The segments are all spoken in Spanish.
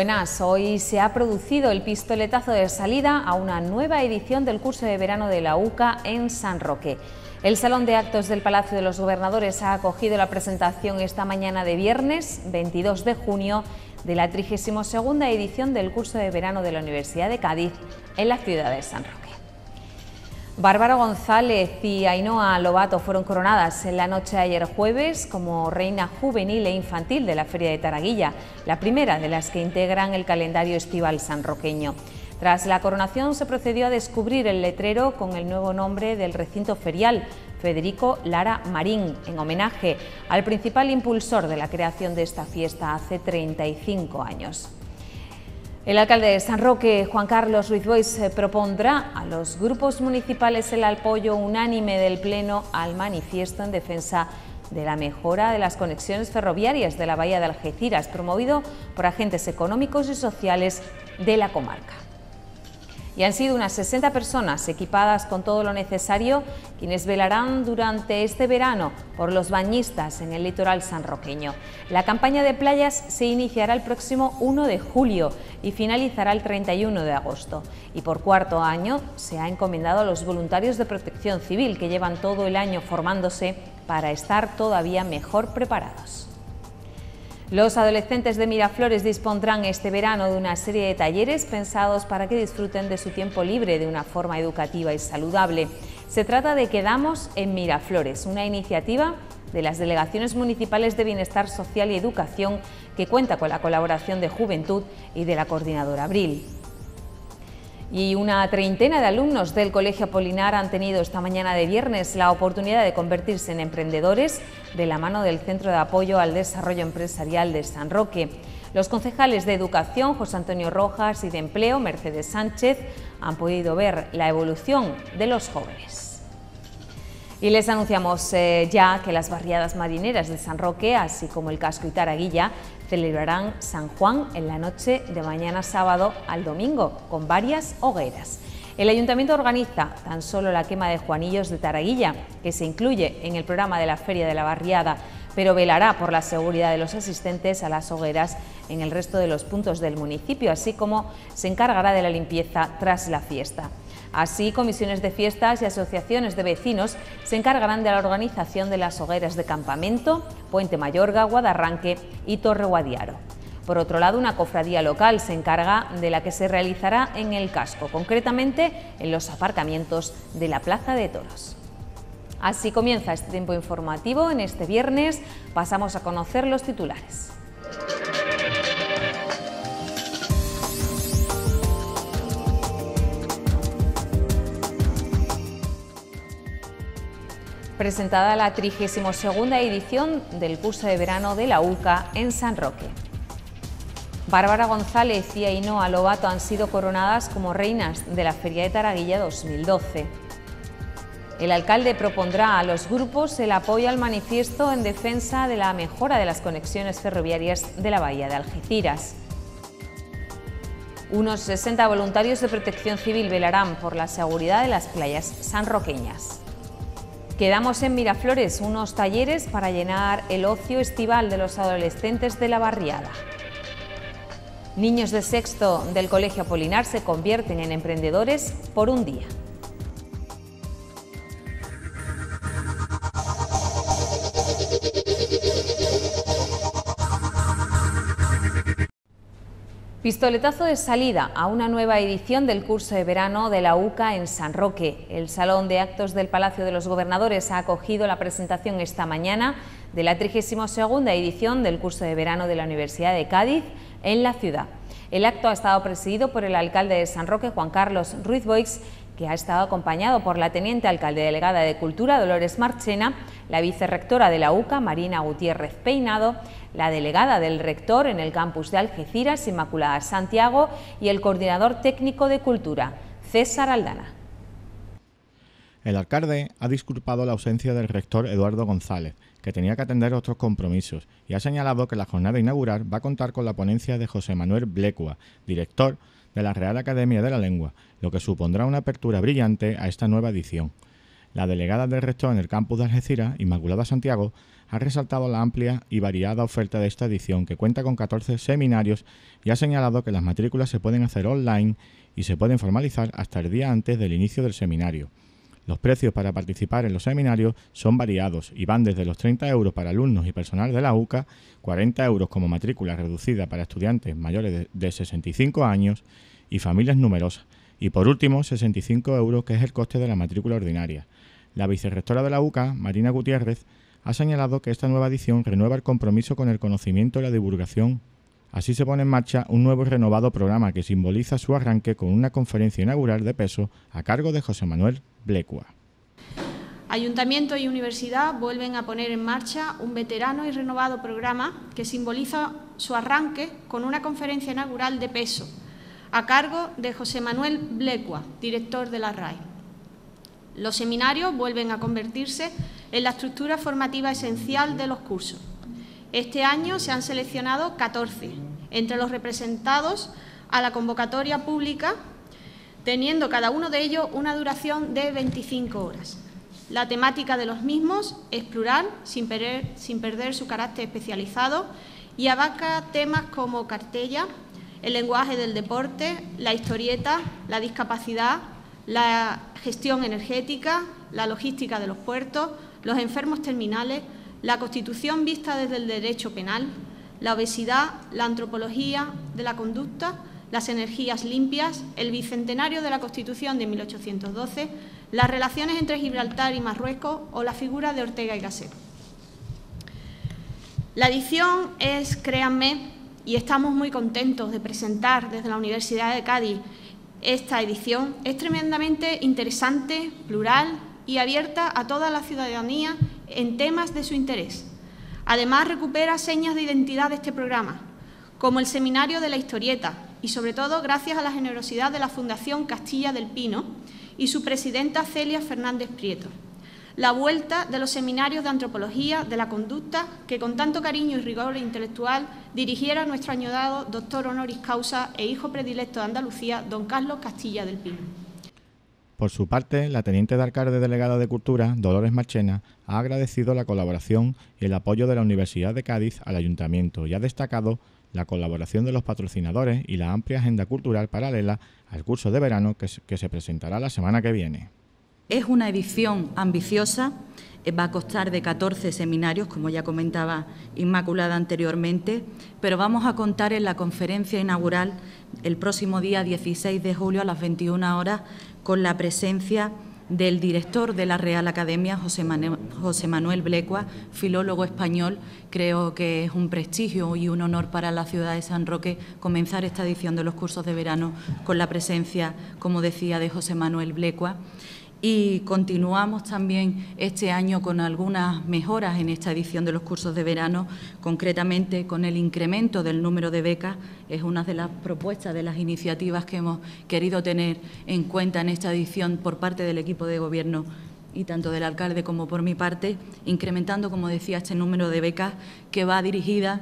Buenas, hoy se ha producido el pistoletazo de salida a una nueva edición del curso de verano de la UCA en San Roque. El Salón de Actos del Palacio de los Gobernadores ha acogido la presentación esta mañana de viernes 22 de junio de la 32 edición del curso de verano de la Universidad de Cádiz en la ciudad de San Roque. Bárbara González y Ainhoa Lobato fueron coronadas en la noche de ayer jueves como reina juvenil e infantil de la Feria de Taraguilla, la primera de las que integran el calendario estival sanroqueño. Tras la coronación se procedió a descubrir el letrero con el nuevo nombre del recinto ferial, Federico Lara Marín, en homenaje al principal impulsor de la creación de esta fiesta hace 35 años. El alcalde de San Roque, Juan Carlos Ruiz Bois, eh, propondrá a los grupos municipales el apoyo unánime del Pleno al manifiesto en defensa de la mejora de las conexiones ferroviarias de la Bahía de Algeciras, promovido por agentes económicos y sociales de la comarca y han sido unas 60 personas equipadas con todo lo necesario quienes velarán durante este verano por los bañistas en el litoral sanroqueño. La campaña de playas se iniciará el próximo 1 de julio y finalizará el 31 de agosto. Y por cuarto año se ha encomendado a los voluntarios de protección civil que llevan todo el año formándose para estar todavía mejor preparados. Los adolescentes de Miraflores dispondrán este verano de una serie de talleres pensados para que disfruten de su tiempo libre de una forma educativa y saludable. Se trata de Quedamos en Miraflores, una iniciativa de las Delegaciones Municipales de Bienestar Social y Educación que cuenta con la colaboración de Juventud y de la Coordinadora Abril y una treintena de alumnos del Colegio Apolinar han tenido esta mañana de viernes la oportunidad de convertirse en emprendedores de la mano del Centro de Apoyo al Desarrollo Empresarial de San Roque. Los concejales de Educación, José Antonio Rojas, y de Empleo, Mercedes Sánchez, han podido ver la evolución de los jóvenes. Y les anunciamos eh, ya que las barriadas marineras de San Roque, así como el casco Itaraguilla, celebrarán San Juan en la noche de mañana sábado al domingo, con varias hogueras. El ayuntamiento organiza tan solo la quema de Juanillos de Taraguilla, que se incluye en el programa de la Feria de la Barriada, pero velará por la seguridad de los asistentes a las hogueras en el resto de los puntos del municipio, así como se encargará de la limpieza tras la fiesta. Así, comisiones de fiestas y asociaciones de vecinos se encargarán de la organización de las hogueras de campamento, Puente Mayorga, Guadarranque y Torre Guadiaro. Por otro lado, una cofradía local se encarga de la que se realizará en el casco, concretamente en los aparcamientos de la Plaza de Toros. Así comienza este tiempo informativo en este viernes. Pasamos a conocer los titulares. presentada la 32 edición del curso de verano de la UCA en San Roque. Bárbara González y Ainhoa Lobato han sido coronadas como reinas de la Feria de Taraguilla 2012. El alcalde propondrá a los grupos el apoyo al manifiesto en defensa de la mejora de las conexiones ferroviarias de la Bahía de Algeciras. Unos 60 voluntarios de protección civil velarán por la seguridad de las playas sanroqueñas. Quedamos en Miraflores, unos talleres para llenar el ocio estival de los adolescentes de la barriada. Niños de sexto del Colegio Apolinar se convierten en emprendedores por un día. Pistoletazo de salida a una nueva edición del curso de verano de la UCA en San Roque. El Salón de Actos del Palacio de los Gobernadores ha acogido la presentación esta mañana de la 32 edición del curso de verano de la Universidad de Cádiz en la ciudad. El acto ha estado presidido por el alcalde de San Roque, Juan Carlos Ruiz Boix, que ha estado acompañado por la teniente alcalde delegada de Cultura, Dolores Marchena, la vicerrectora de la UCA, Marina Gutiérrez Peinado, la delegada del rector en el campus de Algeciras, Inmaculada Santiago, y el coordinador técnico de Cultura, César Aldana. El alcalde ha disculpado la ausencia del rector Eduardo González, que tenía que atender otros compromisos, y ha señalado que la jornada inaugural va a contar con la ponencia de José Manuel Blecua, director de la Real Academia de la Lengua, lo que supondrá una apertura brillante a esta nueva edición. La delegada del rector en el campus de Algeciras, Inmaculada Santiago, ha resaltado la amplia y variada oferta de esta edición, que cuenta con 14 seminarios, y ha señalado que las matrículas se pueden hacer online y se pueden formalizar hasta el día antes del inicio del seminario. Los precios para participar en los seminarios son variados y van desde los 30 euros para alumnos y personal de la UCA, 40 euros como matrícula reducida para estudiantes mayores de 65 años y familias numerosas, y por último 65 euros que es el coste de la matrícula ordinaria. La vicerrectora de la UCA, Marina Gutiérrez, ha señalado que esta nueva edición renueva el compromiso con el conocimiento y la divulgación Así se pone en marcha un nuevo y renovado programa que simboliza su arranque con una conferencia inaugural de peso a cargo de José Manuel Blecua. Ayuntamiento y universidad vuelven a poner en marcha un veterano y renovado programa que simboliza su arranque con una conferencia inaugural de peso a cargo de José Manuel Blecua, director de la RAE. Los seminarios vuelven a convertirse en la estructura formativa esencial de los cursos este año se han seleccionado 14, entre los representados a la convocatoria pública, teniendo cada uno de ellos una duración de 25 horas. La temática de los mismos es plural, sin perder, su carácter especializado, y abarca temas como cartella, el lenguaje del deporte, la historieta, la discapacidad, la gestión energética, la logística de los puertos, los enfermos terminales, la Constitución vista desde el derecho penal, la obesidad, la antropología de la conducta, las energías limpias, el bicentenario de la Constitución de 1812, las relaciones entre Gibraltar y Marruecos o la figura de Ortega y Gasset. La edición es, créanme, y estamos muy contentos de presentar desde la Universidad de Cádiz esta edición, es tremendamente interesante, plural y abierta a toda la ciudadanía en temas de su interés. Además, recupera señas de identidad de este programa, como el Seminario de la Historieta, y sobre todo gracias a la generosidad de la Fundación Castilla del Pino y su presidenta Celia Fernández Prieto. La vuelta de los seminarios de antropología de la conducta que con tanto cariño y rigor intelectual dirigiera nuestro añorado doctor honoris causa e hijo predilecto de Andalucía, don Carlos Castilla del Pino. Por su parte, la teniente de alcalde delegada de Cultura, Dolores Marchena, ha agradecido la colaboración y el apoyo de la Universidad de Cádiz al ayuntamiento y ha destacado la colaboración de los patrocinadores y la amplia agenda cultural paralela al curso de verano que se presentará la semana que viene. Es una edición ambiciosa, eh, va a costar de 14 seminarios, como ya comentaba Inmaculada anteriormente, pero vamos a contar en la conferencia inaugural el próximo día 16 de julio a las 21 horas con la presencia del director de la Real Academia, José Manuel, Blecua, filólogo español. Creo que es un prestigio y un honor para la ciudad de San Roque comenzar esta edición de los cursos de verano con la presencia, como decía, de José Manuel Blecua y continuamos también este año con algunas mejoras en esta edición de los cursos de verano, concretamente con el incremento del número de becas, es una de las propuestas, de las iniciativas que hemos querido tener en cuenta en esta edición por parte del equipo de gobierno y tanto del alcalde como por mi parte, incrementando, como decía, este número de becas que va dirigida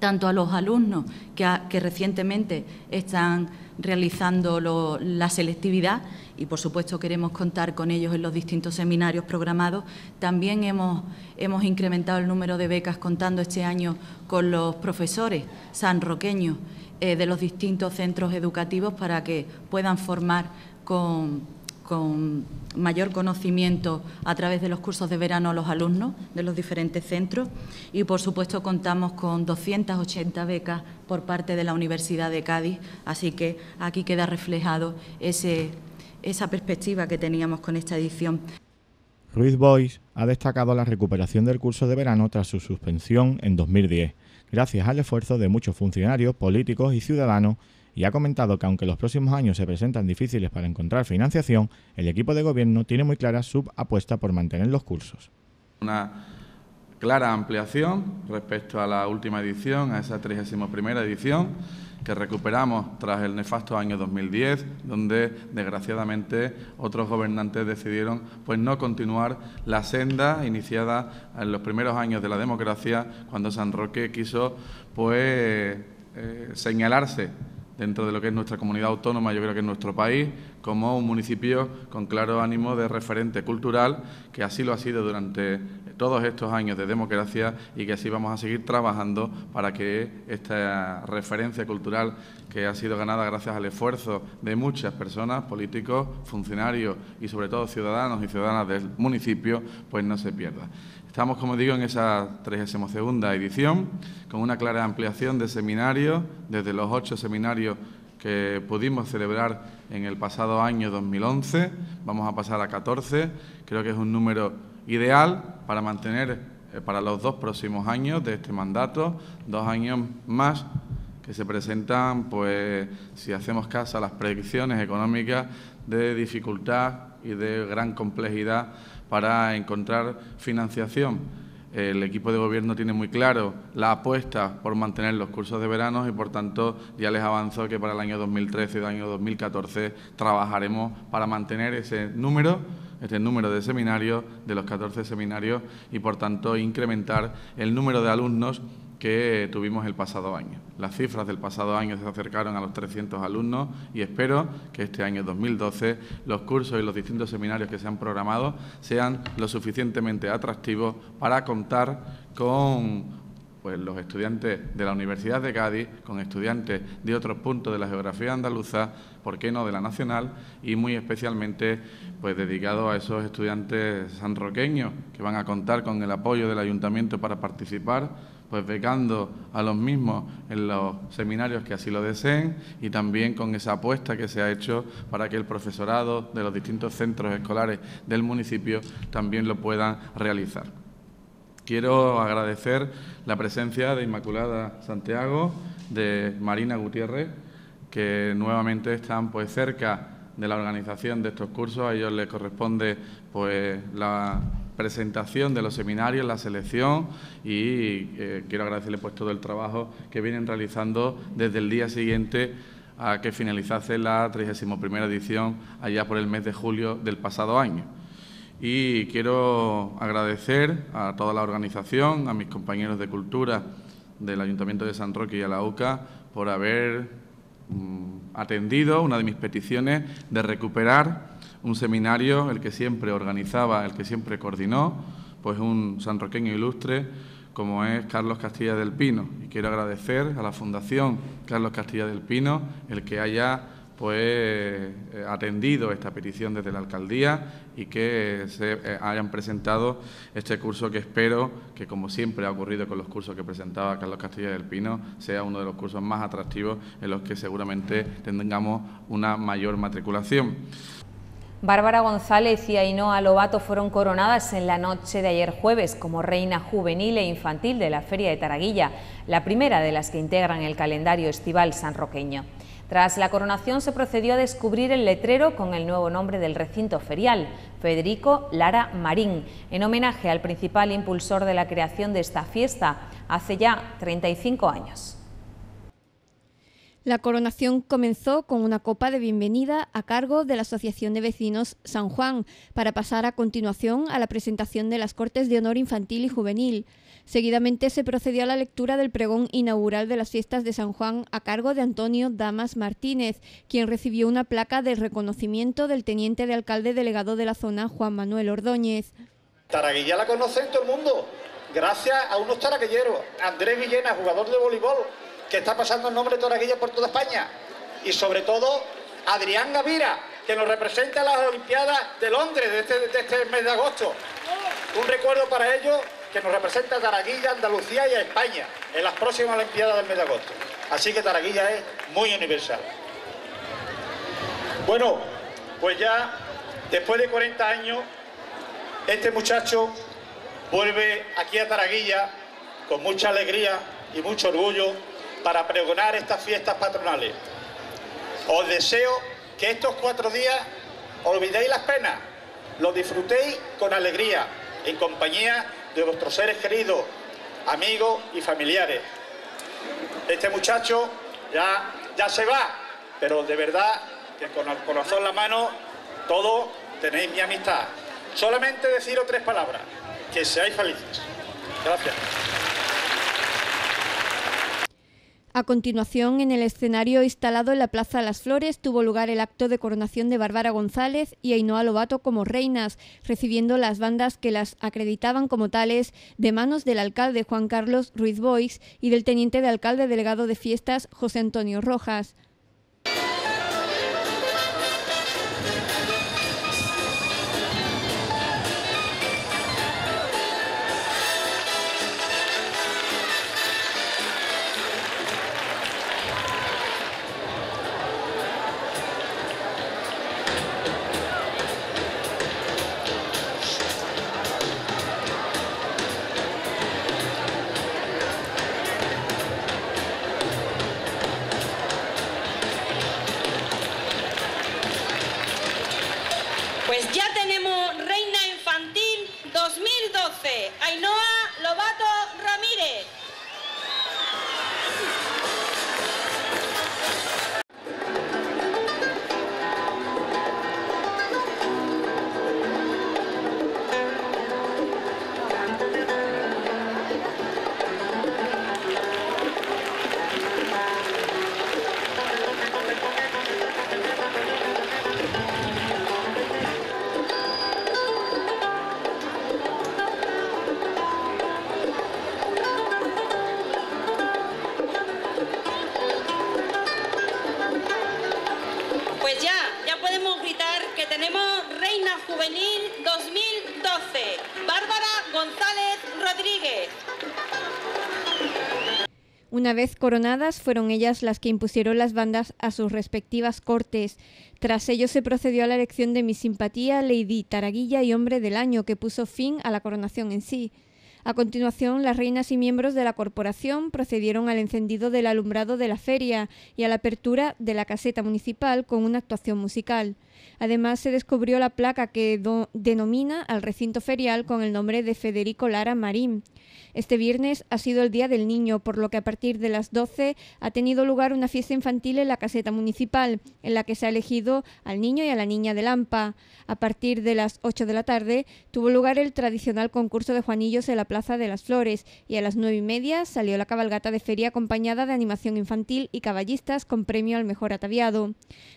tanto a los alumnos que, que recientemente están realizando la selectividad y, por supuesto, queremos contar con ellos en los distintos seminarios programados. También hemos, hemos incrementado el número de becas contando este año con los profesores sanroqueños eh, de los distintos centros educativos para que puedan formar con con mayor conocimiento a través de los cursos de verano a los alumnos de los diferentes centros y, por supuesto, contamos con 280 becas por parte de la Universidad de Cádiz, así que aquí queda reflejado esa perspectiva que teníamos con esta edición. Ruiz Bois ha destacado la recuperación del curso de verano tras su suspensión en 2010, gracias al esfuerzo de muchos funcionarios, políticos y ciudadanos y ha comentado que aunque los próximos años se presentan difíciles para encontrar financiación, el equipo de gobierno tiene muy clara su apuesta por mantener los cursos. Una clara ampliación respecto a la última edición, a esa 31 edición que recuperamos tras el nefasto año 2010, donde desgraciadamente otros gobernantes decidieron pues no continuar la senda iniciada en los primeros años de la democracia, cuando San Roque quiso pues eh, señalarse dentro de lo que es nuestra comunidad autónoma, yo creo que en nuestro país, como un municipio con claro ánimo de referente cultural, que así lo ha sido durante todos estos años de democracia y que así vamos a seguir trabajando para que esta referencia cultural que ha sido ganada gracias al esfuerzo de muchas personas, políticos, funcionarios y sobre todo ciudadanos y ciudadanas del municipio, pues no se pierda. Estamos, como digo, en esa 32 edición, con una clara ampliación de seminarios, desde los ocho seminarios que pudimos celebrar en el pasado año 2011, vamos a pasar a 14, creo que es un número ideal para mantener eh, para los dos próximos años de este mandato, dos años más que se presentan, pues si hacemos caso a las predicciones económicas de dificultad y de gran complejidad para encontrar financiación. El equipo de gobierno tiene muy claro la apuesta por mantener los cursos de verano y, por tanto, ya les avanzó que para el año 2013 y el año 2014 trabajaremos para mantener ese número este número de seminarios, de los 14 seminarios, y por tanto incrementar el número de alumnos que tuvimos el pasado año. Las cifras del pasado año se acercaron a los 300 alumnos y espero que este año 2012 los cursos y los distintos seminarios que se han programado sean lo suficientemente atractivos para contar con pues, los estudiantes de la Universidad de Cádiz, con estudiantes de otros puntos de la geografía andaluza, por qué no de la nacional, y muy especialmente pues dedicado a esos estudiantes sanroqueños que van a contar con el apoyo del ayuntamiento para participar pues becando a los mismos en los seminarios que así lo deseen y también con esa apuesta que se ha hecho para que el profesorado de los distintos centros escolares del municipio también lo puedan realizar. Quiero agradecer la presencia de Inmaculada Santiago, de Marina Gutiérrez, que nuevamente están pues cerca de la organización de estos cursos. A ellos les corresponde pues la presentación de los seminarios, la selección y eh, quiero agradecerles pues por todo el trabajo que vienen realizando desde el día siguiente a que finalizase la 31 edición allá por el mes de julio del pasado año. Y quiero agradecer a toda la organización, a mis compañeros de cultura del Ayuntamiento de San Roque y a la UCA por haber mm, atendido una de mis peticiones de recuperar un seminario, el que siempre organizaba, el que siempre coordinó, pues un sanroqueño ilustre como es Carlos Castilla del Pino. Y quiero agradecer a la Fundación Carlos Castilla del Pino el que haya pues eh, atendido esta petición desde la alcaldía y que se eh, hayan presentado este curso que espero que como siempre ha ocurrido con los cursos que presentaba Carlos Castilla del Pino sea uno de los cursos más atractivos en los que seguramente tengamos una mayor matriculación. Bárbara González y Ainhoa Lobato fueron coronadas en la noche de ayer jueves como reina juvenil e infantil de la Feria de Taraguilla, la primera de las que integran el calendario estival sanroqueño. Tras la coronación se procedió a descubrir el letrero con el nuevo nombre del recinto ferial, Federico Lara Marín, en homenaje al principal impulsor de la creación de esta fiesta hace ya 35 años. La coronación comenzó con una copa de bienvenida a cargo de la Asociación de Vecinos San Juan, para pasar a continuación a la presentación de las Cortes de Honor Infantil y Juvenil. Seguidamente se procedió a la lectura del pregón inaugural de las fiestas de San Juan a cargo de Antonio Damas Martínez, quien recibió una placa de reconocimiento del teniente de alcalde delegado de la zona, Juan Manuel Ordóñez. Taraguilla la conoce todo el mundo, gracias a unos taraguilleros, Andrés Villena, jugador de voleibol, que está pasando el nombre de Taraguilla por toda España. Y sobre todo, Adrián Gavira, que nos representa a las Olimpiadas de Londres de este, de este mes de agosto. Un recuerdo para ellos que nos representa a Taraguilla, Andalucía y a España en las próximas Olimpiadas del mes de agosto. Así que Taraguilla es muy universal. Bueno, pues ya después de 40 años, este muchacho vuelve aquí a Taraguilla con mucha alegría y mucho orgullo para pregonar estas fiestas patronales. Os deseo que estos cuatro días olvidéis las penas, los disfrutéis con alegría, en compañía de vuestros seres queridos, amigos y familiares. Este muchacho ya, ya se va, pero de verdad que con el corazón en la mano todos tenéis mi amistad. Solamente deciros tres palabras, que seáis felices. Gracias. A continuación, en el escenario instalado en la Plaza las Flores, tuvo lugar el acto de coronación de Bárbara González y Ainhoa Lobato como reinas, recibiendo las bandas que las acreditaban como tales de manos del alcalde Juan Carlos Ruiz Boix y del teniente de alcalde delegado de fiestas José Antonio Rojas. coronadas, fueron ellas las que impusieron las bandas a sus respectivas cortes. Tras ello se procedió a la elección de Mi Simpatía, Lady Taraguilla y Hombre del Año, que puso fin a la coronación en sí. A continuación, las reinas y miembros de la corporación procedieron al encendido del alumbrado de la feria y a la apertura de la caseta municipal con una actuación musical. Además, se descubrió la placa que denomina al recinto ferial con el nombre de Federico Lara Marín. Este viernes ha sido el Día del Niño, por lo que a partir de las 12 ha tenido lugar una fiesta infantil en la caseta municipal, en la que se ha elegido al niño y a la niña de Lampa. A partir de las 8 de la tarde tuvo lugar el tradicional concurso de Juanillos en la Plaza de las Flores y a las 9 y media salió la cabalgata de feria acompañada de animación infantil y caballistas con premio al mejor ataviado.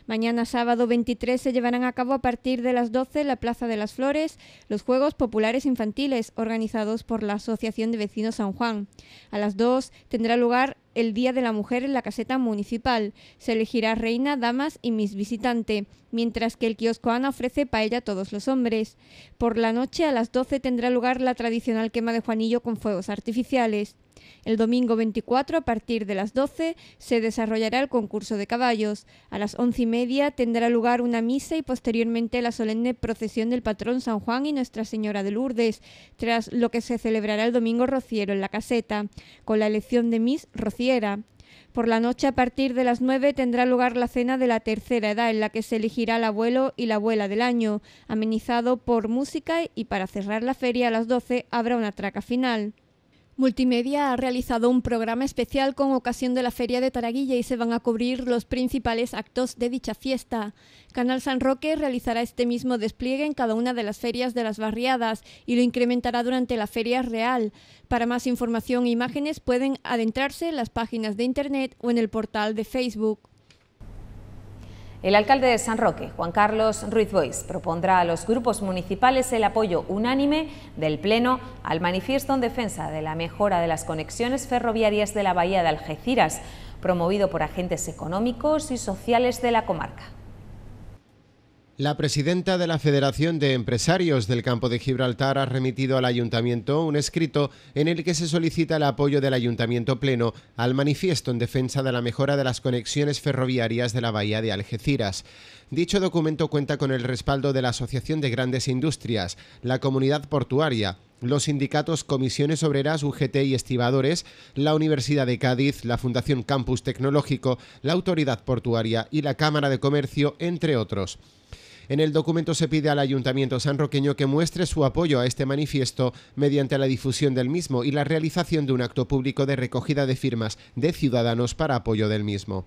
Mañana sábado 23 se llevarán a cabo a partir de las 12 la Plaza de las Flores los Juegos Populares Infantiles organizados por la Asociación de Vecinos San Juan. A las 2 tendrá lugar el Día de la Mujer en la caseta municipal. Se elegirá reina, damas y mis visitante, mientras que el kiosco Ana ofrece paella a todos los hombres. Por la noche a las 12 tendrá lugar la tradicional quema de Juanillo con fuegos artificiales. El domingo 24, a partir de las 12, se desarrollará el concurso de caballos. A las once y media tendrá lugar una misa y posteriormente la solemne procesión del patrón San Juan y Nuestra Señora de Lourdes, tras lo que se celebrará el domingo rociero en la caseta, con la elección de Miss Rociera. Por la noche, a partir de las 9, tendrá lugar la cena de la tercera edad, en la que se elegirá el abuelo y la abuela del año, amenizado por música y para cerrar la feria a las 12 habrá una traca final. Multimedia ha realizado un programa especial con ocasión de la Feria de Taraguilla y se van a cubrir los principales actos de dicha fiesta. Canal San Roque realizará este mismo despliegue en cada una de las ferias de las barriadas y lo incrementará durante la Feria Real. Para más información e imágenes pueden adentrarse en las páginas de Internet o en el portal de Facebook. El alcalde de San Roque, Juan Carlos Ruiz Bois, propondrá a los grupos municipales el apoyo unánime del Pleno al manifiesto en defensa de la mejora de las conexiones ferroviarias de la Bahía de Algeciras, promovido por agentes económicos y sociales de la comarca. La presidenta de la Federación de Empresarios del Campo de Gibraltar ha remitido al Ayuntamiento un escrito en el que se solicita el apoyo del Ayuntamiento Pleno al manifiesto en defensa de la mejora de las conexiones ferroviarias de la Bahía de Algeciras. Dicho documento cuenta con el respaldo de la Asociación de Grandes Industrias, la Comunidad Portuaria, los sindicatos Comisiones Obreras, UGT y Estibadores, la Universidad de Cádiz, la Fundación Campus Tecnológico, la Autoridad Portuaria y la Cámara de Comercio, entre otros. En el documento se pide al Ayuntamiento sanroqueño que muestre su apoyo a este manifiesto mediante la difusión del mismo y la realización de un acto público de recogida de firmas de ciudadanos para apoyo del mismo.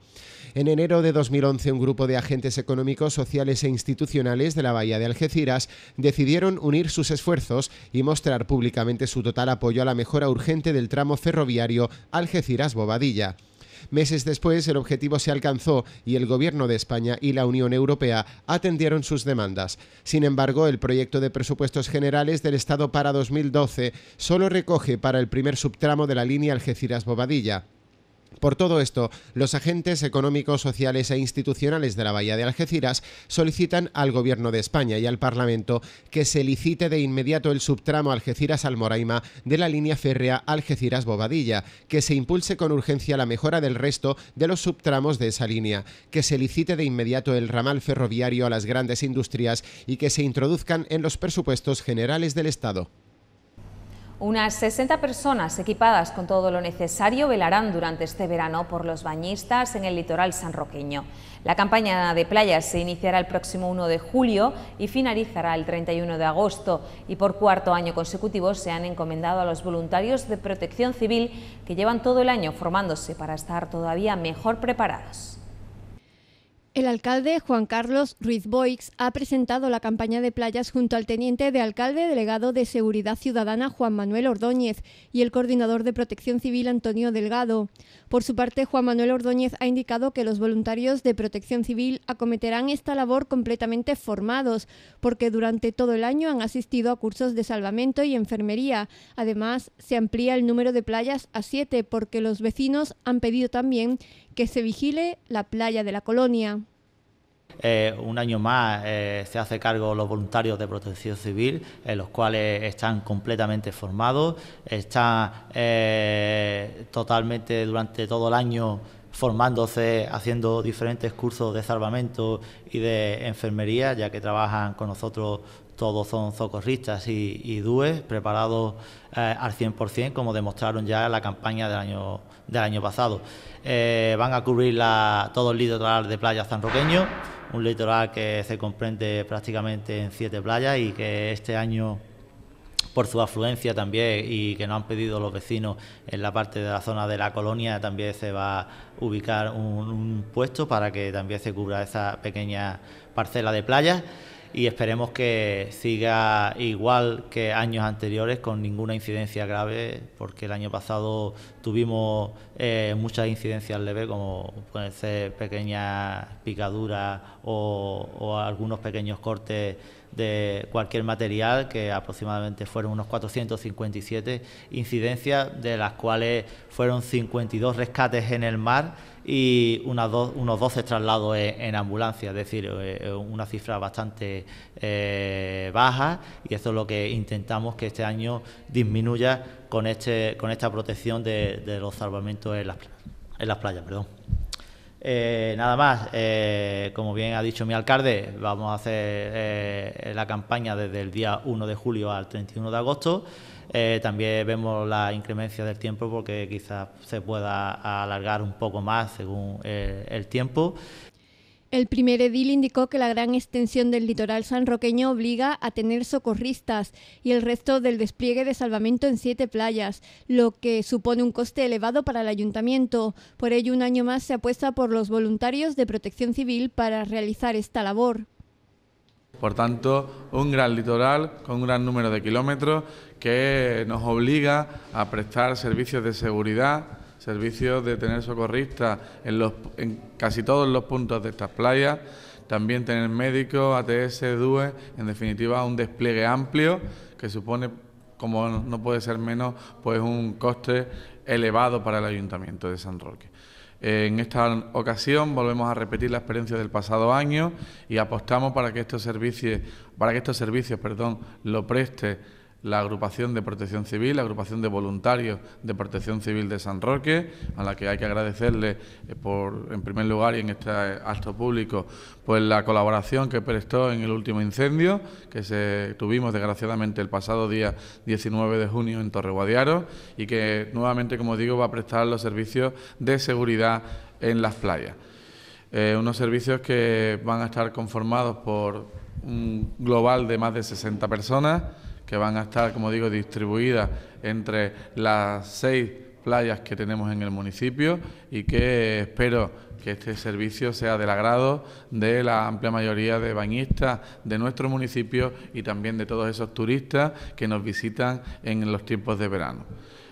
En enero de 2011, un grupo de agentes económicos, sociales e institucionales de la Bahía de Algeciras decidieron unir sus esfuerzos y mostrar públicamente su total apoyo a la mejora urgente del tramo ferroviario Algeciras-Bobadilla. Meses después, el objetivo se alcanzó y el Gobierno de España y la Unión Europea atendieron sus demandas. Sin embargo, el proyecto de presupuestos generales del Estado para 2012 solo recoge para el primer subtramo de la línea Algeciras-Bobadilla por todo esto, los agentes económicos, sociales e institucionales de la Bahía de Algeciras solicitan al Gobierno de España y al Parlamento que se licite de inmediato el subtramo Algeciras-Almoraima de la línea férrea Algeciras-Bobadilla, que se impulse con urgencia la mejora del resto de los subtramos de esa línea, que se licite de inmediato el ramal ferroviario a las grandes industrias y que se introduzcan en los presupuestos generales del Estado. Unas 60 personas equipadas con todo lo necesario velarán durante este verano por los bañistas en el litoral sanroqueño. La campaña de playas se iniciará el próximo 1 de julio y finalizará el 31 de agosto y por cuarto año consecutivo se han encomendado a los voluntarios de protección civil que llevan todo el año formándose para estar todavía mejor preparados. El alcalde Juan Carlos Ruiz Boix ha presentado la campaña de playas junto al teniente de alcalde delegado de Seguridad Ciudadana Juan Manuel Ordóñez y el coordinador de Protección Civil Antonio Delgado. Por su parte, Juan Manuel Ordóñez ha indicado que los voluntarios de Protección Civil acometerán esta labor completamente formados, porque durante todo el año han asistido a cursos de salvamento y enfermería. Además, se amplía el número de playas a siete, porque los vecinos han pedido también que se vigile la playa de la colonia. Eh, un año más eh, se hace cargo los voluntarios de protección civil, los cuales están completamente formados, están eh, totalmente durante todo el año formándose, haciendo diferentes cursos de salvamento y de enfermería, ya que trabajan con nosotros todos son socorristas y, y preparados al 100%, como demostraron ya la campaña del año pasado. Eh, van a cubrir todo el litoral de playa Roqueño... un litoral que se comprende prácticamente en siete playas y que este año por su afluencia también y que nos han pedido los vecinos en la parte de la zona de la colonia también se va a ubicar un, un puesto para que también se cubra esa pequeña parcela de playas y esperemos que siga igual que años anteriores con ninguna incidencia grave porque el año pasado tuvimos eh, muchas incidencias leves como pueden ser pequeñas picaduras o, o, algunos pequeños cortes de cualquier material que aproximadamente fueron unos 457 incidencias de las cuales fueron 52 rescates en el mar y unos 12 traslados en, ambulancia, es decir, eh, una cifra bastante eh, baja y esto es lo que intentamos que este año disminuya con, este, con esta protección de, los salvamentos en las, en las playas. Perdón. Eh, nada más, eh, como bien ha dicho mi alcalde, vamos a hacer eh, la campaña desde el día 1 de julio al 31 de agosto. también vemos la incremencia del tiempo porque quizás se pueda alargar un poco más según el tiempo. El primer edil indicó que la gran extensión del litoral sanroqueño obliga a tener socorristas y el resto del despliegue de salvamento en siete playas, lo que supone un coste elevado para el ayuntamiento. Por ello, un año más se apuesta por los voluntarios de protección civil para realizar esta labor. Por tanto, un gran litoral con un gran número de kilómetros que nos obliga a prestar servicios de seguridad, servicios de tener socorristas en, los, en casi todos los puntos de estas playas, también tener médicos, ATS, DUE, en definitiva un despliegue amplio que supone, como no puede ser menos, pues un coste elevado para el Ayuntamiento de San Roque. En esta ocasión volvemos a repetir la experiencia del pasado año y apostamos para que estos servicios, para que estos servicios, perdón, lo preste la agrupación de protección civil, la agrupación de voluntarios de protección civil de San Roque, a la que hay que agradecerle eh, por, en primer lugar y en este acto público, pues la colaboración que prestó en el último incendio que se tuvimos desgraciadamente el pasado día 19 de junio en Torre Guadiaro y que nuevamente, como digo, va a prestar los servicios de seguridad en las playas. Eh, unos servicios que van a estar conformados por un global de más de 60 personas que van a estar, como digo, distribuidas entre las seis playas que tenemos en el municipio y que espero que este servicio sea del agrado de la amplia mayoría de bañistas de nuestro municipio y también de todos esos turistas que nos visitan en los tiempos de verano.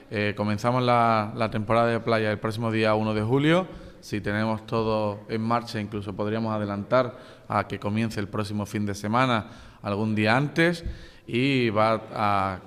Eh, comenzamos la temporada de playa el próximo día 1 de julio si tenemos todo en marcha, incluso podríamos adelantar a que comience el próximo fin de semana, algún día antes, y va a,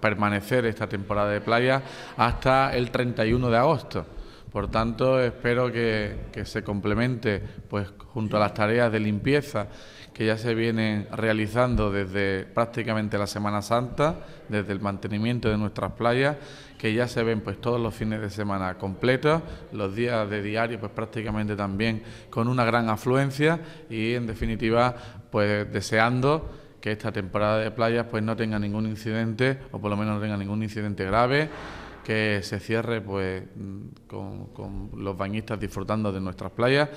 permanecer esta temporada de playa hasta el 31 de agosto. Por tanto, espero que, que, se complemente pues, junto a las tareas de limpieza que ya se vienen realizando desde prácticamente la Semana Santa, desde el mantenimiento de nuestras playas, que ya se ven pues todos los fines de semana completos, los días de diario pues prácticamente también con una gran afluencia y en definitiva pues deseando que esta temporada de playas pues no tenga ningún incidente o por lo menos no tenga ningún incidente grave que se cierre pues mm, con, los bañistas disfrutando de nuestras playas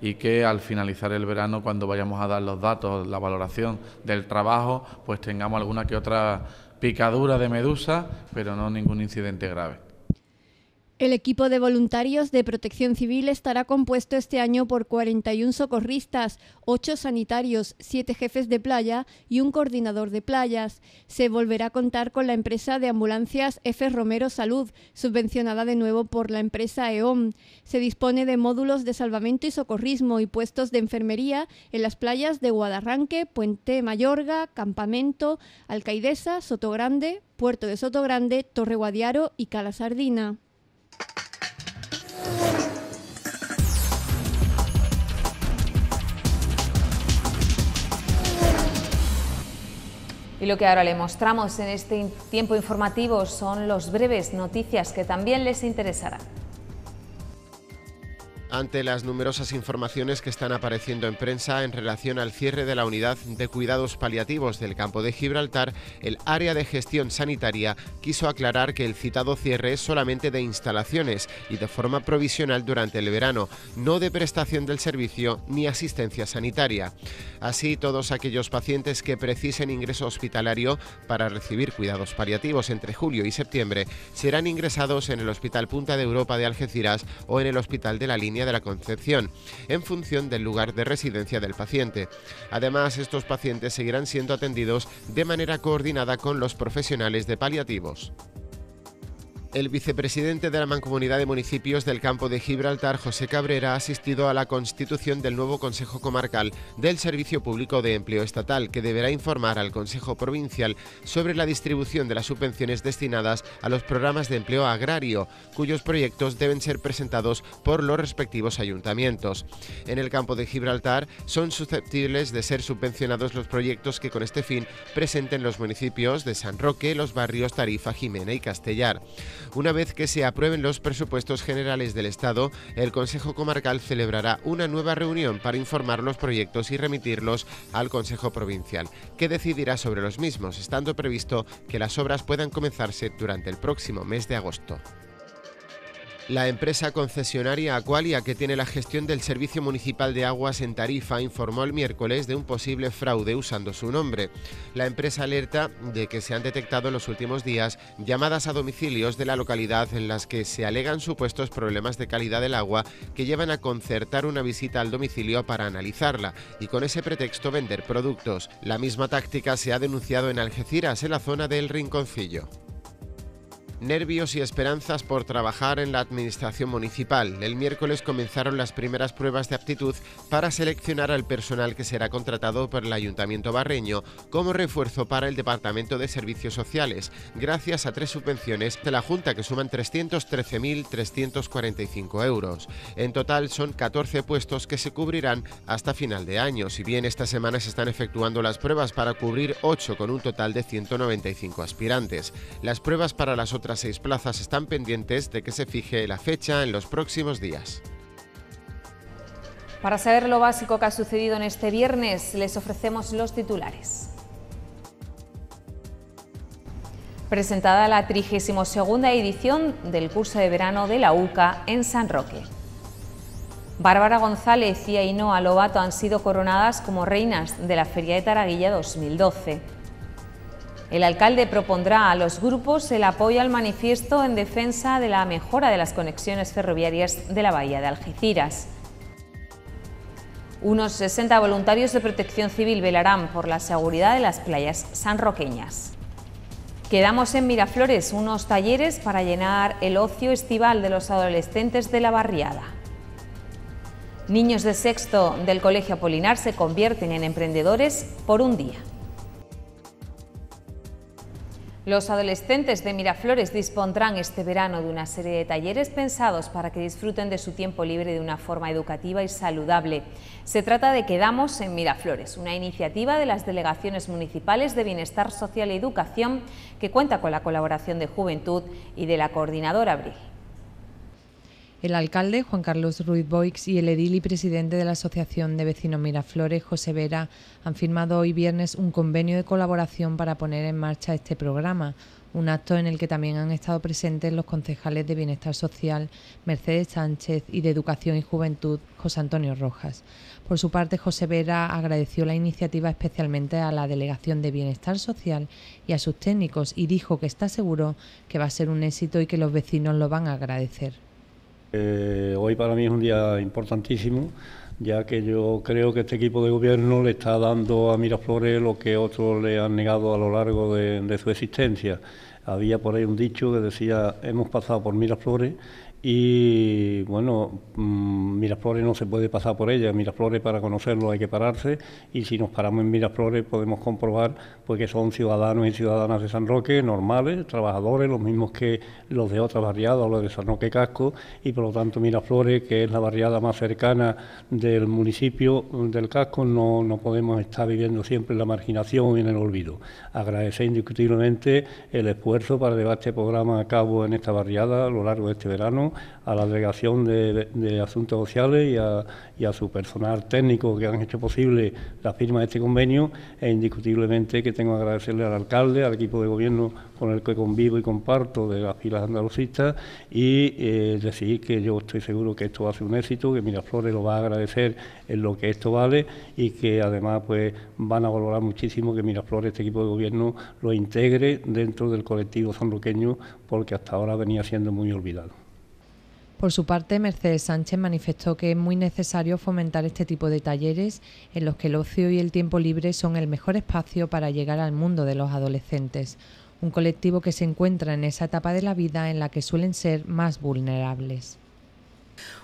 y que al finalizar el verano cuando vayamos a dar los datos la valoración del trabajo pues tengamos alguna que otra picadura de medusa pero no ningún incidente grave el equipo de voluntarios de protección civil estará compuesto este año por 41 socorristas, 8 sanitarios, 7 jefes de playa y un coordinador de playas. Se volverá a contar con la empresa de ambulancias F. Romero Salud, subvencionada de nuevo por la empresa EOM. Se dispone de módulos de salvamento y socorrismo y puestos de enfermería en las playas de Guadarranque, Puente Mayorga, Campamento, Alcaidesa, Sotogrande, Puerto de Sotogrande, Torre Guadiaro y Cala Sardina. Y lo que ahora le mostramos en este tiempo informativo son los breves noticias que también les interesarán ante las numerosas informaciones que están apareciendo en prensa en relación al cierre de la unidad de cuidados paliativos del campo de Gibraltar, el área de gestión sanitaria quiso aclarar que el citado cierre es solamente de instalaciones y de forma provisional durante el verano, no de prestación del servicio ni asistencia sanitaria. Así, todos aquellos pacientes que precisen ingreso hospitalario para recibir cuidados paliativos entre julio y septiembre serán ingresados en el Hospital Punta de Europa de Algeciras o en el Hospital de la Línea de la concepción, en función del lugar de residencia del paciente. Además, estos pacientes seguirán siendo atendidos de manera coordinada con los profesionales de paliativos. El vicepresidente de la Mancomunidad de Municipios del Campo de Gibraltar, José Cabrera, ha asistido a la constitución del nuevo Consejo Comarcal del Servicio Público de Empleo Estatal, que deberá informar al Consejo Provincial sobre la distribución de las subvenciones destinadas a los programas de empleo agrario, cuyos proyectos deben ser presentados por los respectivos ayuntamientos. En el Campo de Gibraltar son susceptibles de ser subvencionados los proyectos que con este fin presenten los municipios de San Roque, los barrios Tarifa, Jimena y Castellar. Una vez que se aprueben los presupuestos generales del Estado, el Consejo Comarcal celebrará una nueva reunión para informar los proyectos y remitirlos al Consejo Provincial, que decidirá sobre los mismos, estando previsto que las obras puedan comenzarse durante el próximo mes de agosto. La empresa concesionaria Aqualia, que tiene la gestión del Servicio Municipal de Aguas en Tarifa, informó el miércoles de un posible fraude usando su nombre. La empresa alerta de que se han detectado en los últimos días llamadas a domicilios de la localidad en las que se alegan supuestos problemas de calidad del agua que llevan a concertar una visita al domicilio para analizarla y con ese pretexto vender productos. La misma táctica se ha denunciado en Algeciras, en la zona del Rinconcillo. Nervios y esperanzas por trabajar en la administración municipal. El miércoles comenzaron las primeras pruebas de aptitud para seleccionar al personal que será contratado por el Ayuntamiento Barreño como refuerzo para el Departamento de Servicios Sociales, gracias a tres subvenciones de la Junta que suman 313.345 euros. En total son 14 puestos que se cubrirán hasta final de año, si bien esta semana se están efectuando las pruebas para cubrir 8 con un total de 195 aspirantes. Las pruebas para las otras otras seis plazas están pendientes de que se fije la fecha en los próximos días. Para saber lo básico que ha sucedido en este viernes, les ofrecemos los titulares. Presentada la 32 edición del curso de verano de la UCA en San Roque. Bárbara González y Ainhoa Lobato han sido coronadas como reinas de la Feria de Taraguilla 2012. El alcalde propondrá a los grupos el apoyo al manifiesto en defensa de la mejora de las conexiones ferroviarias de la bahía de Algeciras. Unos 60 voluntarios de protección civil velarán por la seguridad de las playas sanroqueñas. Quedamos en Miraflores, unos talleres para llenar el ocio estival de los adolescentes de la barriada. Niños de sexto del Colegio Apolinar se convierten en emprendedores por un día. Los adolescentes de Miraflores dispondrán este verano de una serie de talleres pensados para que disfruten de su tiempo libre de una forma educativa y saludable. Se trata de Quedamos en Miraflores, una iniciativa de las delegaciones municipales de Bienestar Social y Educación que cuenta con la colaboración de Juventud y de la coordinadora Abril. El alcalde Juan Carlos Ruiz Boix y el edil y presidente de la Asociación de Vecinos Miraflores, José Vera, han firmado hoy viernes un convenio de colaboración para poner en marcha este programa, un acto en el que también han estado presentes los concejales de Bienestar Social, Mercedes Sánchez, y de Educación y Juventud, José Antonio Rojas. Por su parte, José Vera agradeció la iniciativa especialmente a la Delegación de Bienestar Social y a sus técnicos y dijo que está seguro que va a ser un éxito y que los vecinos lo van a agradecer. Eh, hoy para mí es un día importantísimo, ya que yo creo que este equipo de gobierno le está dando a Miraflores lo que otros le han negado a lo largo de, de su existencia. Había por ahí un dicho que decía, hemos pasado por Miraflores y bueno, mm, Miraflores no se puede pasar por ella, Miraflores para conocerlo hay que pararse y si nos paramos en Miraflores podemos comprobar porque que son ciudadanos y ciudadanas de San Roque normales, trabajadores, los mismos que los de otras barriadas los de San Roque Casco y por lo tanto Miraflores, que es la barriada más cercana del municipio del Casco, no, no podemos estar viviendo siempre en la marginación y en el olvido. Agradecer indiscutiblemente el esfuerzo para llevar este programa a cabo en esta barriada a lo largo de este verano a la Delegación de, Asuntos Sociales y a, su personal técnico que han hecho posible la firma de este convenio e indiscutiblemente que tengo que agradecerle al alcalde, al equipo de gobierno con el que convivo y comparto de las filas andalucistas y eh, decir que yo estoy seguro que esto va a ser un éxito, que Miraflores lo va a agradecer en lo que esto vale y que además pues van a valorar muchísimo que Miraflores, este equipo de gobierno, lo integre dentro del colectivo sanroqueño porque hasta ahora venía siendo muy olvidado. Por su parte, Mercedes Sánchez manifestó que es muy necesario fomentar este tipo de talleres en los que el ocio y el tiempo libre son el mejor espacio para llegar al mundo de los adolescentes, un colectivo que se encuentra en esa etapa de la vida en la que suelen ser más vulnerables.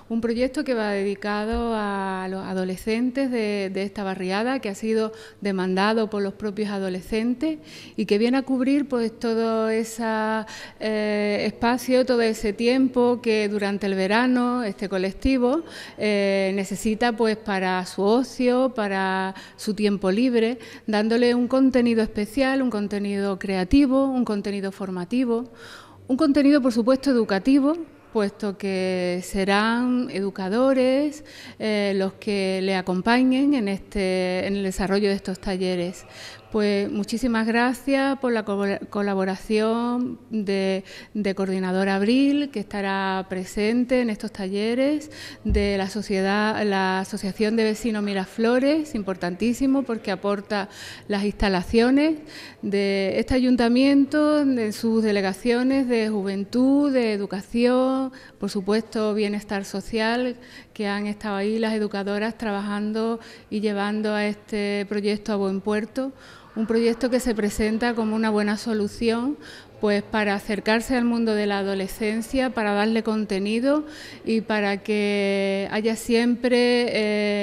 Un proyecto que va dedicado a los adolescentes de, esta barriada, que ha sido demandado por los propios adolescentes y que viene a cubrir pues todo ese eh, espacio, todo ese tiempo que durante el verano este colectivo eh, necesita pues para su ocio, para su tiempo libre, dándole un contenido especial, un contenido creativo, un contenido formativo. Un contenido, por supuesto, educativo, puesto que serán educadores eh, los que le acompañen en, este, en el desarrollo de estos talleres. Pues muchísimas gracias por la colaboración de, de Coordinadora Abril, que estará presente en estos talleres, de la, sociedad, la Asociación de Vecinos Miraflores, importantísimo porque aporta las instalaciones, de este ayuntamiento, de sus delegaciones de juventud, de educación, por supuesto bienestar social, que han estado ahí las educadoras trabajando y llevando a este proyecto a buen puerto. Un proyecto que se presenta como una buena solución pues para acercarse al mundo de la adolescencia, para darle contenido y para que haya siempre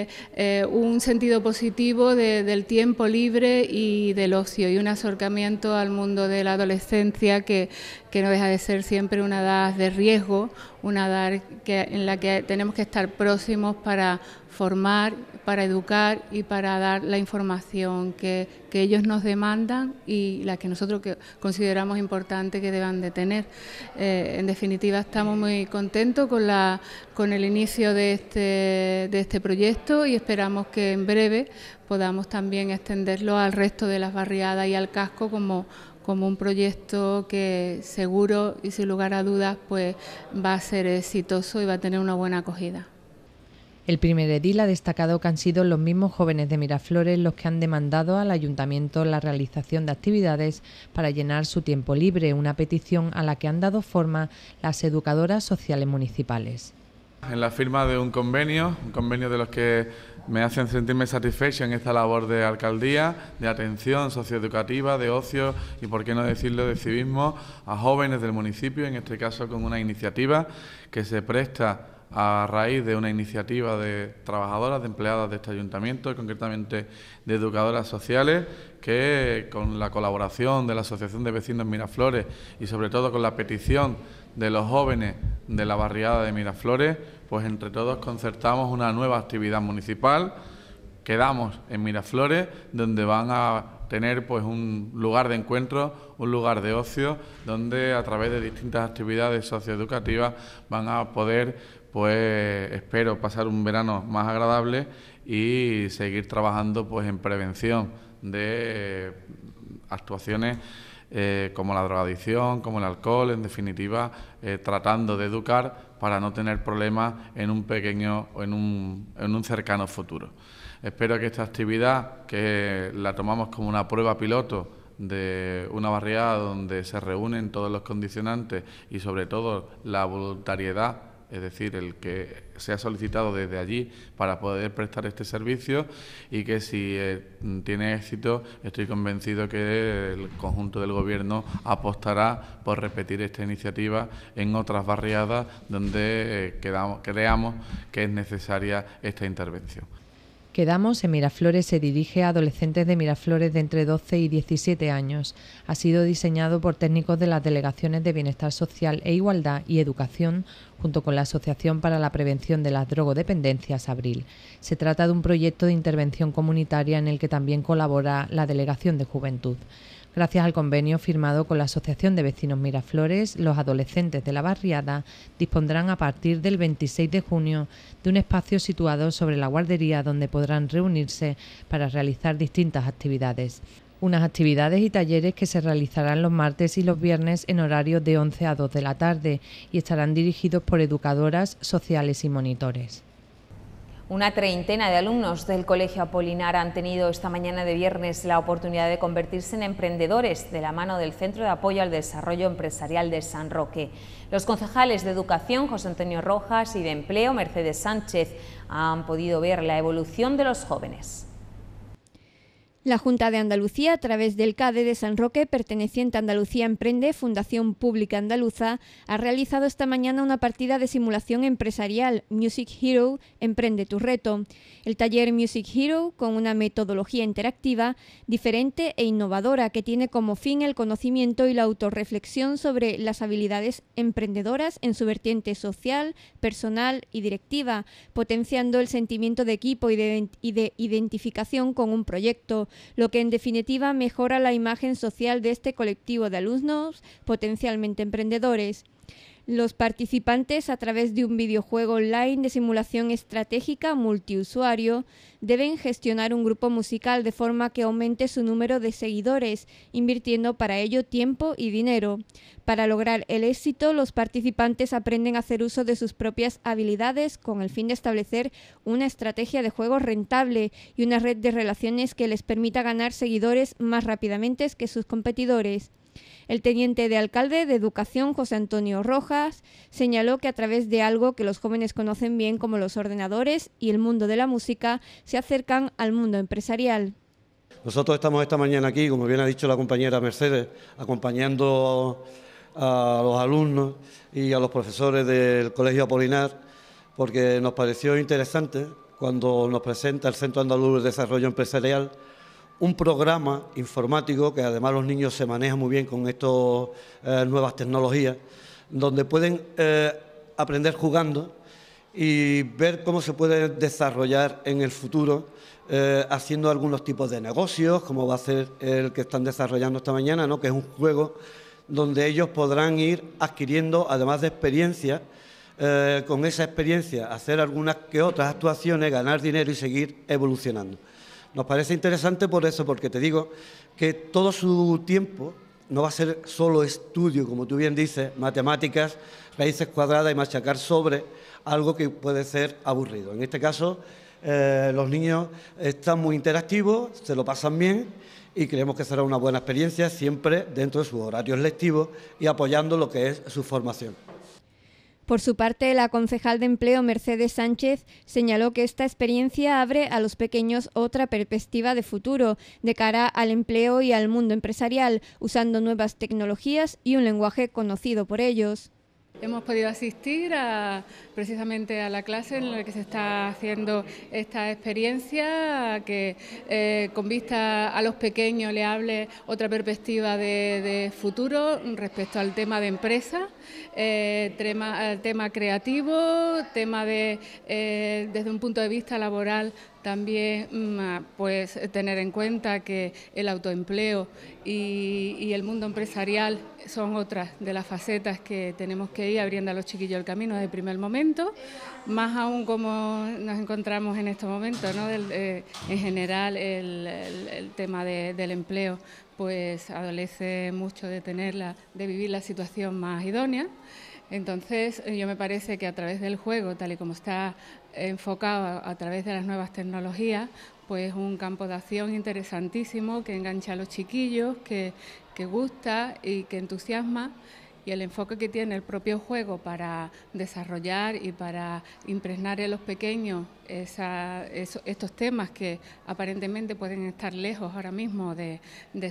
eh, eh, un sentido positivo del tiempo libre y del ocio y un acercamiento al mundo de la adolescencia que, que no deja de ser siempre una edad de riesgo, una edad que, en la que tenemos que estar próximos para formar, para educar y para dar la información que, ellos nos demandan y la que nosotros consideramos importante que deban de tener. Eh, en definitiva, estamos muy contentos con, la, con el inicio de este, de este proyecto y esperamos que en breve podamos también extenderlo al resto de las barriadas y al casco como, como un proyecto que seguro y sin lugar a dudas pues va a ser exitoso y va a tener una buena acogida. El primer edil ha destacado que han sido los mismos jóvenes de Miraflores los que han demandado al ayuntamiento la realización de actividades para llenar su tiempo libre, una petición a la que han dado forma las educadoras sociales municipales. En la firma de un convenio, un convenio de los que me hacen sentirme satisfecho en esta labor de alcaldía, de atención socioeducativa, de ocio y, por qué no decirlo, de civismo a jóvenes del municipio, en este caso con una iniciativa que se presta a raíz de una iniciativa de trabajadoras, de empleadas de este ayuntamiento, concretamente de educadoras sociales, que con la colaboración de la Asociación de Vecinos Miraflores y sobre todo con la petición de los jóvenes de la barriada de Miraflores, pues entre todos concertamos una nueva actividad municipal. Quedamos en Miraflores, donde van a tener pues un lugar de encuentro, un lugar de ocio, donde a través de distintas actividades socioeducativas van a poder pues espero pasar un verano más agradable y seguir trabajando pues en prevención de actuaciones eh, como la drogadicción, como el alcohol, en definitiva, eh, tratando de educar para no tener problemas en un pequeño o en un, en un cercano futuro. Espero que esta actividad, que la tomamos como una prueba piloto de una barriada donde se reúnen todos los condicionantes y sobre todo la voluntariedad es decir, el que se ha solicitado desde allí para poder prestar este servicio y que si eh, tiene éxito, estoy convencido que el conjunto del Gobierno apostará por repetir esta iniciativa en otras barriadas donde eh, creamos que es necesaria esta intervención. Quedamos en Miraflores se dirige a adolescentes de Miraflores de entre 12 y 17 años. Ha sido diseñado por técnicos de las delegaciones de Bienestar Social e Igualdad y Educación, junto con la Asociación para la Prevención de las Drogodependencias Abril. Se trata de un proyecto de intervención comunitaria en el que también colabora la Delegación de Juventud gracias al convenio firmado con la Asociación de Vecinos Miraflores, los adolescentes de la barriada dispondrán a partir del 26 de junio de un espacio situado sobre la guardería donde podrán reunirse para realizar distintas actividades unas actividades y talleres que se realizarán los martes y los viernes en horario de 11 a 2 de la tarde y estarán dirigidos por educadoras sociales y monitores. Una treintena de alumnos del Colegio Apolinar han tenido esta mañana de viernes la oportunidad de convertirse en emprendedores de la mano del Centro de Apoyo al Desarrollo Empresarial de San Roque. Los concejales de Educación, José Antonio Rojas, y de Empleo, Mercedes Sánchez, han podido ver la evolución de los jóvenes. La Junta de Andalucía, a través del CADE de San Roque, perteneciente a Andalucía Emprende, Fundación Pública Andaluza, ha realizado esta mañana una partida de simulación empresarial, Music Hero, Emprende tu reto. El taller Music Hero, con una metodología interactiva, diferente e innovadora, que tiene como fin el conocimiento y la autorreflexión sobre las habilidades emprendedoras en su vertiente social, personal y directiva, potenciando el sentimiento de equipo y de, identificación con un proyecto lo que en definitiva mejora la imagen social de este colectivo de alumnos potencialmente emprendedores los participantes a través de un videojuego online de simulación estratégica multiusuario deben gestionar un grupo musical de forma que aumente su número de seguidores, invirtiendo para ello tiempo y dinero. Para lograr el éxito, los participantes aprenden a hacer uso de sus propias habilidades con el fin de establecer una estrategia de juego rentable y una red de relaciones que les permita ganar seguidores más rápidamente que sus competidores. El teniente de alcalde de Educación, José Antonio Rojas, señaló que a través de algo que los jóvenes conocen bien como los ordenadores y el mundo de la música, se acercan al mundo empresarial. Nosotros estamos esta mañana aquí, como bien ha dicho la compañera Mercedes, acompañando a los alumnos y a los profesores del Colegio Apolinar, porque nos pareció interesante cuando nos presenta el Centro Andaluz de Desarrollo Empresarial un programa informático, que además los niños se manejan muy bien con estas eh, nuevas tecnologías, donde pueden eh, aprender jugando y ver cómo se puede desarrollar en el futuro eh, haciendo algunos tipos de negocios, como va a ser el que están desarrollando esta mañana, ¿no? que es un juego donde ellos podrán ir adquiriendo, además de experiencia, con esa experiencia hacer algunas que otras actuaciones, ganar dinero y seguir evolucionando. Nos parece interesante por eso, porque te digo que todo su tiempo no va a ser solo estudio, como tú bien dices, matemáticas, raíces cuadradas y machacar sobre algo que puede ser aburrido. En este caso, eh, los niños están muy interactivos, se lo pasan bien y creemos que será una buena experiencia siempre dentro de sus horarios lectivos y apoyando lo que es su formación. Por su parte, la concejal de empleo Mercedes Sánchez señaló que esta experiencia abre a los pequeños otra perspectiva de futuro de cara al empleo y al mundo empresarial, usando nuevas tecnologías y un lenguaje conocido por ellos. Hemos podido asistir a, precisamente a la clase en la que se está haciendo esta experiencia, que eh, con vista a los pequeños le hable otra perspectiva de, futuro respecto al tema de empresa, eh, tema, creativo, tema de eh, desde un punto de vista laboral también mm, ah, pues eh, tener en cuenta que el autoempleo y, el mundo empresarial son otras de las facetas que tenemos que ir abriendo a los chiquillos el camino desde primer momento, más aún como nos encontramos en estos momentos, ¿no? Eh, en general el, tema del empleo pues adolece mucho de tenerla, de vivir la situación más idónea. Entonces, yo me parece que a través del juego, tal y como está enfocado a través de las nuevas tecnologías, pues un campo de acción interesantísimo que engancha a los chiquillos, que, gusta y que entusiasma y el enfoque que tiene el propio juego para desarrollar y para impregnar en los pequeños estos temas que aparentemente pueden estar lejos ahora mismo de,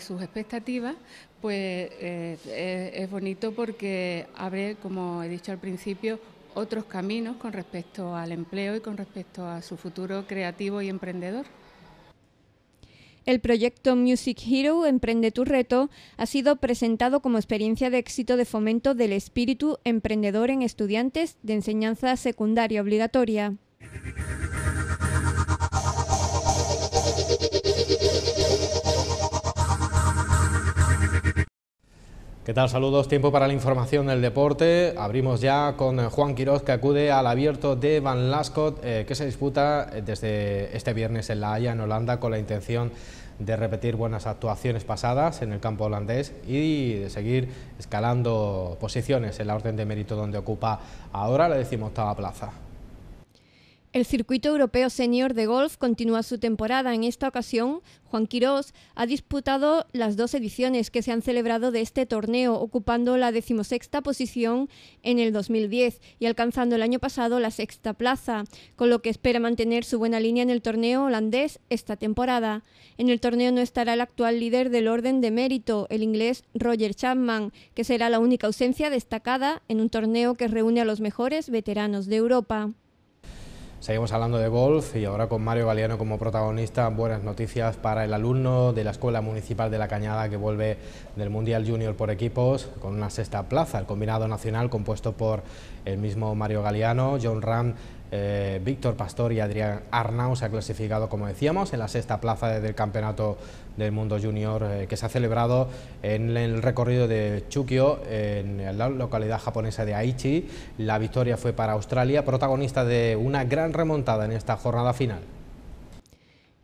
sus expectativas, pues eh, eh, es bonito porque abre, como he dicho al principio, otros caminos con respecto al empleo y con respecto a su futuro creativo y emprendedor. El proyecto Music Hero Emprende tu Reto ha sido presentado como experiencia de éxito de fomento del espíritu emprendedor en estudiantes de enseñanza secundaria obligatoria. ¿Qué tal? Saludos, tiempo para la información del deporte. Abrimos ya con eh, Juan Quiroz que acude al abierto de Van Lascot eh, que se disputa eh, desde este viernes en La Haya, en Holanda, con la intención de repetir buenas actuaciones pasadas en el campo holandés y de seguir escalando posiciones en la orden de mérito donde ocupa ahora la decimoctava plaza. El circuito europeo senior de golf continúa su temporada. En esta ocasión, Juan Quirós ha disputado las dos ediciones que se han celebrado de este torneo, ocupando la decimosexta posición en el 2010 y alcanzando el año pasado la sexta plaza, con lo que espera mantener su buena línea en el torneo holandés esta temporada. En el torneo no estará el actual líder del orden de mérito, el inglés Roger Chapman, que será la única ausencia destacada en un torneo que reúne a los mejores veteranos de Europa. Seguimos hablando de golf y ahora con Mario Galeano como protagonista, buenas noticias para el alumno de la Escuela Municipal de La Cañada que vuelve del Mundial Junior por equipos con una sexta plaza. El combinado nacional compuesto por el mismo Mario Galeano, John Ram, eh, Víctor Pastor y Adrián Arnau se ha clasificado, como decíamos, en la sexta plaza del campeonato del mundo junior eh, que se ha celebrado en el recorrido de Chukyo... en la localidad japonesa de Aichi. La victoria fue para Australia, protagonista de una gran remontada en esta jornada final.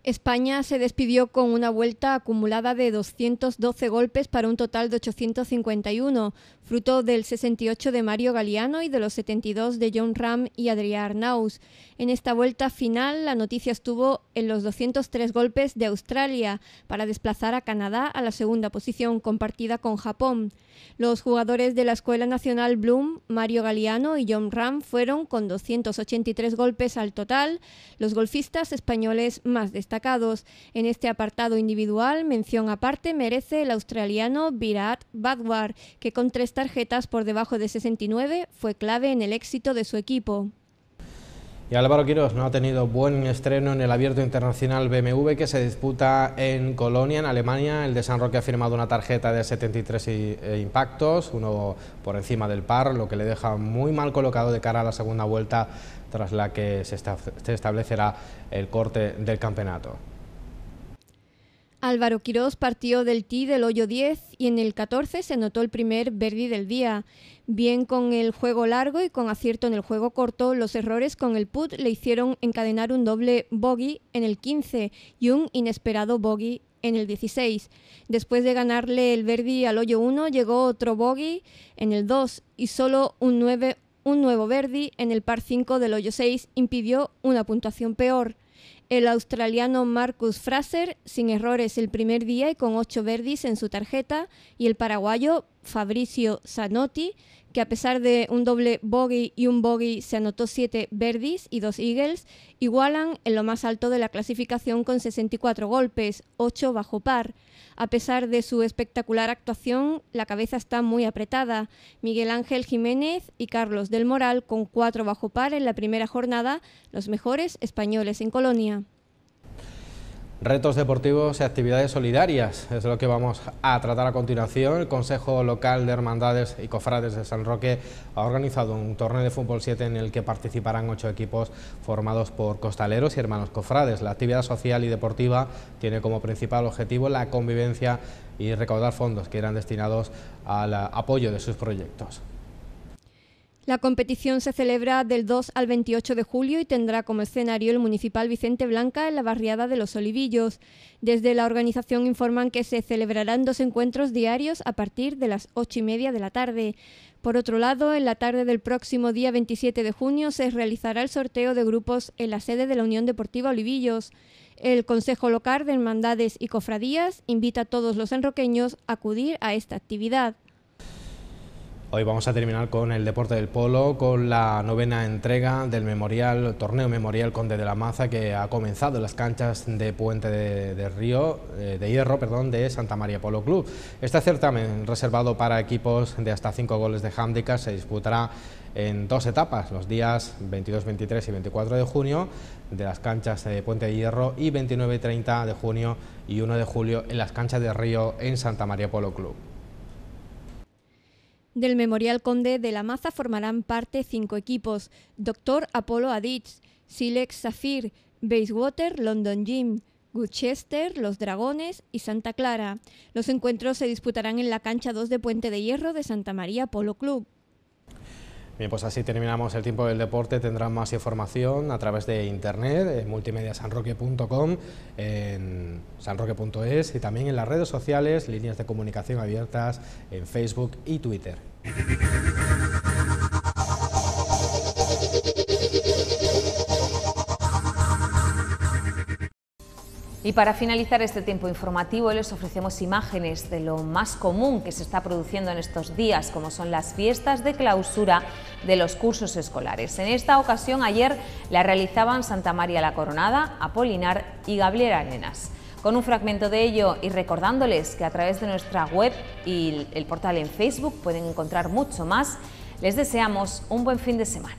España se despidió con una vuelta acumulada de 212 golpes para un total de 851, fruto del 68 de Mario Galeano y de los 72 de John Ram y Adrián Arnaus. En esta vuelta final, la noticia estuvo en los 203 golpes de Australia para desplazar a Canadá a la segunda posición compartida con Japón. Los jugadores de la Escuela Nacional Bloom, Mario Galeano y John Ram fueron con 283 golpes al total los golfistas españoles más destacados. En este apartado individual, mención aparte merece el australiano Virat Badwar, que con tarjetas por debajo de 69 fue clave en el éxito de su equipo. Y Álvaro Quiroz no ha tenido buen estreno en el Abierto Internacional BMW que se disputa en Colonia, en Alemania. El de San Roque ha firmado una tarjeta de 73 e impactos, uno por encima del par, lo que le deja muy mal colocado de cara a la segunda vuelta tras la que se establecerá el corte del campeonato. Álvaro Quirós partió del tee del hoyo 10 y en el 14 se anotó el primer verdi del día. Bien con el juego largo y con acierto en el juego corto, los errores con el put le hicieron encadenar un doble bogey en el 15 y un inesperado bogey en el 16. Después de ganarle el verdi al hoyo 1, llegó otro bogey en el 2 y solo un, un nuevo verdi en el par 5 del hoyo 6 impidió una puntuación peor el australiano Marcus Fraser sin errores el primer día y con ocho verdis en su tarjeta y el paraguayo Fabricio Zanotti, que a pesar de un doble bogey y un bogey se anotó siete birdies y dos eagles, igualan en lo más alto de la clasificación con 64 golpes, 8 bajo par. A pesar de su espectacular actuación, la cabeza está muy apretada. Miguel Ángel Jiménez y Carlos del Moral con 4 bajo par en la primera jornada, los mejores españoles en Colonia. Retos deportivos y actividades solidarias es lo que vamos a tratar a continuación. El Consejo Local de Hermandades y Cofrades de San Roque ha organizado un torneo de fútbol 7 en el que participarán ocho equipos formados por costaleros y hermanos cofrades. La actividad social y deportiva tiene como principal objetivo la convivencia y recaudar fondos que eran destinados al apoyo de sus proyectos. La competición se celebra del 2 al 28 de julio y tendrá como escenario el Municipal Vicente Blanca en la barriada de Los Olivillos. Desde la organización informan que se celebrarán dos encuentros diarios a partir de las 8 y media de la tarde. Por otro lado, en la tarde del próximo día 27 de junio se realizará el sorteo de grupos en la sede de la Unión Deportiva Olivillos. El Consejo Local de Hermandades y Cofradías invita a todos los enroqueños a acudir a esta actividad. Hoy vamos a terminar con el deporte del polo, con la novena entrega del memorial, torneo memorial Conde de la Maza que ha comenzado en las canchas de Puente de, Río, eh, de Hierro, perdón, de Santa María Polo Club. Este certamen reservado para equipos de hasta cinco goles de handicap se disputará en dos etapas, los días 22, 23 y 24 de junio de las canchas de Puente de Hierro y 29 y 30 de junio y 1 de julio en las canchas de Río en Santa María Polo Club. Del Memorial Conde de la Maza formarán parte cinco equipos: Doctor Apollo Adits, Silex Zafir, Bayswater, London Gym, Gloucester, Los Dragones y Santa Clara. Los encuentros se disputarán en la cancha 2 de Puente de Hierro de Santa María Polo Club. Bien, pues así terminamos el tiempo del deporte. Tendrán más información a través de internet, en multimediasanroque.com, en sanroque.es y también en las redes sociales, líneas de comunicación abiertas en Facebook y Twitter. Y para finalizar este tiempo informativo les ofrecemos imágenes de lo más común que se está produciendo en estos días, como son las fiestas de clausura de los cursos escolares. En esta ocasión ayer la realizaban Santa María la Coronada, Apolinar y Gabriela Arenas. Con un fragmento de ello y recordándoles que a través de nuestra web y el portal en Facebook pueden encontrar mucho más, les deseamos un buen fin de semana.